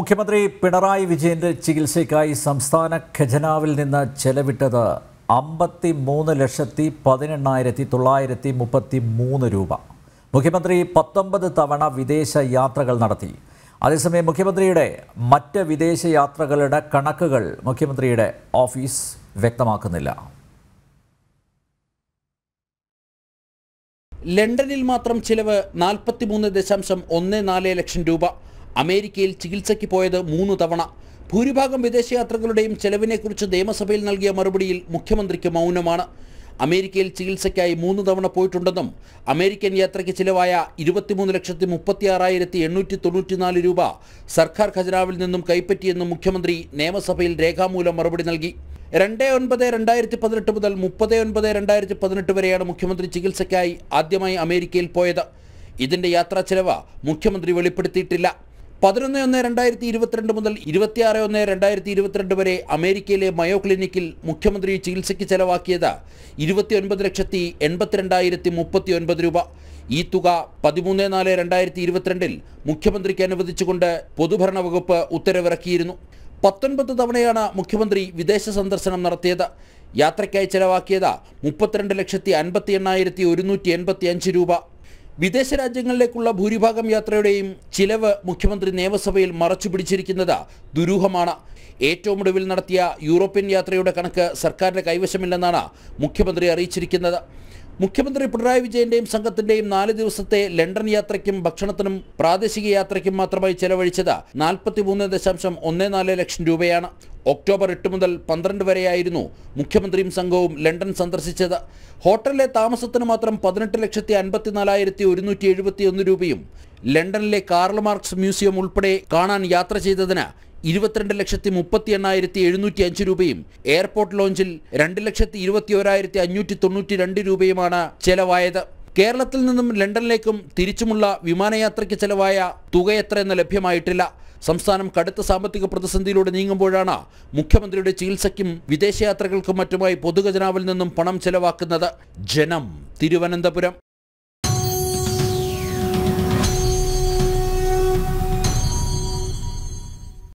മുഖ്യമന്ത്രി പിണറായി വിജയന്റെ ചികിത്സയ്ക്കായി സംസ്ഥാന ഖജനാവിൽ നിന്ന് ചെലവിട്ടത് അമ്പത്തി മൂന്ന് ലക്ഷത്തി പതിനെണ്ണായിരത്തി തൊള്ളായിരത്തി മുപ്പത്തി മൂന്ന് രൂപ മുഖ്യമന്ത്രി പത്തൊമ്പത് തവണ വിദേശ യാത്രകൾ നടത്തി അതേസമയം മുഖ്യമന്ത്രിയുടെ മറ്റ് വിദേശ യാത്രകളുടെ കണക്കുകൾ മുഖ്യമന്ത്രിയുടെ ഓഫീസ് വ്യക്തമാക്കുന്നില്ല ലണ്ടനിൽ മാത്രം ചിലവ് മൂന്ന് ദശാംശം ഒന്ന് നാല് ലക്ഷം രൂപ അമേരിക്കയിൽ ചികിത്സയ്ക്ക് പോയത് മൂന്ന് തവണ ഭൂരിഭാഗം വിദേശയാത്രകളുടെയും ചെലവിനെക്കുറിച്ച് നിയമസഭയിൽ നൽകിയ മറുപടിയിൽ മുഖ്യമന്ത്രിക്ക് മൗനമാണ് അമേരിക്കയിൽ ചികിത്സയ്ക്കായി മൂന്ന് തവണ പോയിട്ടുണ്ടെന്നും അമേരിക്കൻ യാത്രയ്ക്ക് ചിലവായ ഇരുപത്തിമൂന്ന് ലക്ഷത്തി ആറായിരത്തി എണ്ണൂറ്റി തൊണ്ണൂറ്റിനാല് രൂപ സർക്കാർ ഖജനാവിൽ നിന്നും കൈപ്പറ്റിയെന്നും മുഖ്യമന്ത്രി നിയമസഭയിൽ രേഖാമൂലം മറുപടി നൽകി രണ്ട് ഒൻപത് രണ്ടായിരത്തി പതിനെട്ട് മുതൽ മുപ്പത് ഒൻപത് രണ്ടായിരത്തി പതിനെട്ട് വരെയാണ് മുഖ്യമന്ത്രി ചികിത്സയ്ക്കായി ആദ്യമായി അമേരിക്കയിൽ പോയത് ഇതിൻ്റെ യാത്രാ ചെലവ് മുഖ്യമന്ത്രി വെളിപ്പെടുത്തിയിട്ടില്ല പതിനൊന്ന് ഒന്ന് രണ്ടായിരത്തി ഇരുപത്തിരണ്ട് മുതൽ ഇരുപത്തിയാറ് ഒന്ന് രണ്ടായിരത്തി ഇരുപത്തിരണ്ട് വരെ അമേരിക്കയിലെ മയോ ക്ലിനിക്കിൽ മുഖ്യമന്ത്രി ചികിത്സയ്ക്ക് ചെലവാക്കിയത് ഇരുപത്തിയൊൻപത് ലക്ഷത്തി എൺപത്തിരണ്ടായിരത്തി മുപ്പത്തി ഒൻപത് രൂപ ഈ തുക പതിമൂന്ന് നാല് രണ്ടായിരത്തി ഇരുപത്തിരണ്ടിൽ മുഖ്യമന്ത്രിക്ക് അനുവദിച്ചുകൊണ്ട് പൊതുഭരണ വകുപ്പ് ഉത്തരവിറക്കിയിരുന്നു പത്തൊൻപത് തവണയാണ് മുഖ്യമന്ത്രി വിദേശ സന്ദർശനം നടത്തിയത് യാത്രയ്ക്കായി ചെലവാക്കിയത് മുപ്പത്തിരണ്ട് ലക്ഷത്തി അൻപത്തി എണ്ണായിരത്തി ഒരുന്നൂറ്റി എൺപത്തി അഞ്ച് രൂപ വിദേശ രാജ്യങ്ങളിലേക്കുള്ള ഭൂരിഭാഗം യാത്രയുടെയും ചിലവ് മുഖ്യമന്ത്രി നിയമസഭയിൽ മറച്ചു പിടിച്ചിരിക്കുന്നത് ദുരൂഹമാണ് ഏറ്റവും ഒടുവിൽ നടത്തിയ യൂറോപ്യൻ യാത്രയുടെ കണക്ക് സർക്കാരിന്റെ കൈവശമില്ലെന്നാണ് മുഖ്യമന്ത്രി അറിയിച്ചിരിക്കുന്നത് മുഖ്യമന്ത്രി പിണറായി വിജയന്റെയും സംഘത്തിന്റെയും നാല് ദിവസത്തെ ലണ്ടൻ യാത്രയ്ക്കും ഭക്ഷണത്തിനും പ്രാദേശിക യാത്രയ്ക്കും മാത്രമായി ചെലവഴിച്ചത് നാൽപ്പത്തിമൂന്ന് ദശാംശം ഒന്ന് നാല് ലക്ഷം രൂപയാണ് ഒക്ടോബർ എട്ട് മുതൽ പന്ത്രണ്ട് വരെയായിരുന്നു മുഖ്യമന്ത്രിയും സംഘവും ലണ്ടൻ സന്ദർശിച്ചത് ഹോട്ടലിലെ താമസത്തിന് മാത്രം പതിനെട്ട് ലക്ഷത്തി അൻപത്തിനാലായിരത്തി ഒരുന്നൂറ്റി എഴുപത്തി ഒന്ന് രൂപയും ലണ്ടനിലെ കാർൽ മാർക്സ് മ്യൂസിയം ഉൾപ്പെടെ കാണാൻ യാത്ര ചെയ്തതിന് ഇരുപത്തിരണ്ട് ലക്ഷത്തി മുപ്പത്തി എണ്ണായിരത്തി എഴുന്നൂറ്റി അഞ്ച് രൂപയും എയർപോർട്ട് ലോഞ്ചിൽ രണ്ട് ലക്ഷത്തി ഇരുപത്തി ഒരായിരത്തി അഞ്ഞൂറ്റി തൊണ്ണൂറ്റി രണ്ട് രൂപയുമാണ് ചെലവായത് കേരളത്തിൽ നിന്നും ലണ്ടനിലേക്കും തിരിച്ചുമുള്ള വിമാനയാത്രയ്ക്ക് ചെലവായ തുക എത്രയെന്ന് ലഭ്യമായിട്ടില്ല സംസ്ഥാനം കടുത്ത സാമ്പത്തിക പ്രതിസന്ധിയിലൂടെ നീങ്ങുമ്പോഴാണ് മുഖ്യമന്ത്രിയുടെ ചികിത്സയ്ക്കും വിദേശയാത്രകൾക്കും മറ്റുമായി പൊതുഖജനാവിൽ നിന്നും പണം ചെലവാക്കുന്നത് ജനം തിരുവനന്തപുരം